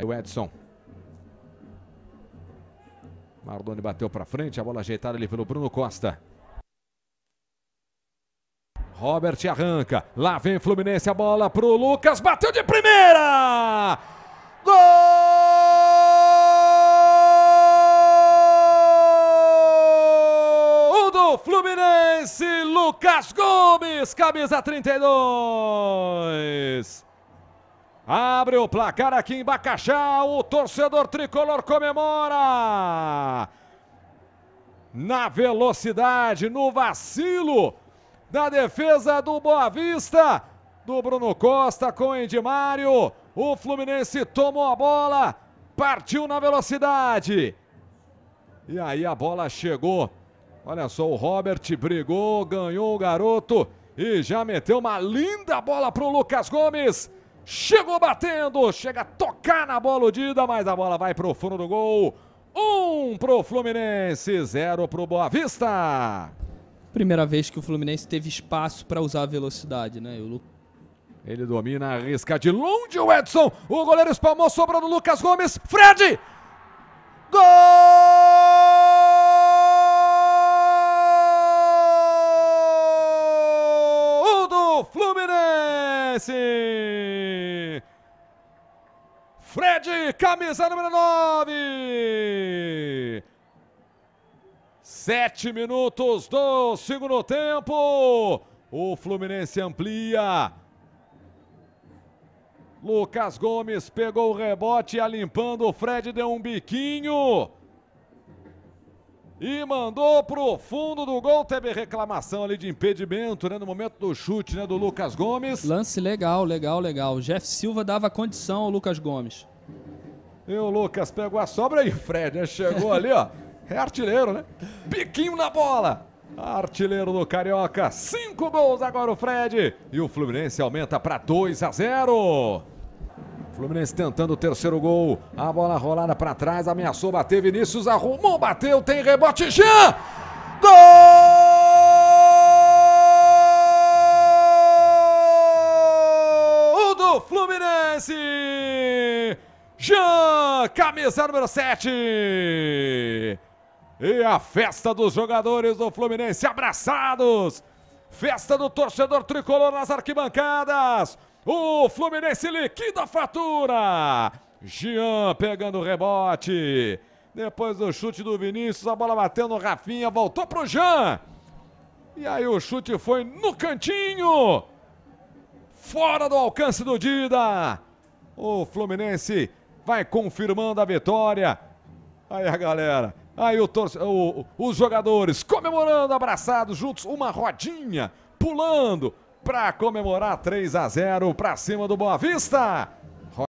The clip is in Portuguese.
Aí o Edson. Mardoni bateu para frente, a bola ajeitada ali pelo Bruno Costa. Robert arranca, lá vem Fluminense, a bola pro Lucas, bateu de primeira! Gol do Fluminense, Lucas Gomes, camisa 32. Abre o placar aqui em Bacaxá. O torcedor tricolor comemora. Na velocidade, no vacilo da defesa do Boa Vista, do Bruno Costa com Edimário. O Fluminense tomou a bola, partiu na velocidade. E aí a bola chegou. Olha só, o Robert brigou, ganhou o garoto e já meteu uma linda bola para o Lucas Gomes. Chegou batendo, chega a tocar na bola o Dida, mas a bola vai pro fundo do gol. Um pro Fluminense, zero pro Boa Vista. Primeira vez que o Fluminense teve espaço para usar a velocidade, né? Eu... Ele domina, arrisca de longe o Edson. O goleiro espalmou, sobrou no Lucas Gomes. Fred! Gol! do Fluminense! Fluminense. Fred, camisa número 9. Sete minutos do segundo tempo. O Fluminense amplia. Lucas Gomes pegou o rebote, alimpando. O Fred deu um biquinho e mandou pro fundo do gol. Teve reclamação ali de impedimento, né? No momento do chute, né? Do Lucas Gomes. Lance legal, legal, legal. O Jeff Silva dava condição ao Lucas Gomes. E o Lucas pegou a sobra e Fred, né? Chegou ali, ó. É artilheiro, né? Piquinho na bola. Artilheiro do Carioca. Cinco gols agora o Fred. E o Fluminense aumenta para 2 a 0. Fluminense tentando o terceiro gol. A bola rolada para trás, ameaçou, bateu. Vinícius arrumou, bateu, tem rebote. Jean! Gol! do Fluminense! Jean, camisa número 7. E a festa dos jogadores do Fluminense abraçados. Festa do torcedor tricolor nas arquibancadas. O Fluminense liquida a fatura. Jean pegando o rebote. Depois do chute do Vinícius, a bola bateu no Rafinha, voltou pro Jean. E aí o chute foi no cantinho. Fora do alcance do Dida. O Fluminense vai confirmando a vitória. Aí a galera, aí o o, os jogadores comemorando, abraçados juntos, uma rodinha, pulando, para comemorar 3 a 0 para cima do Boa Vista.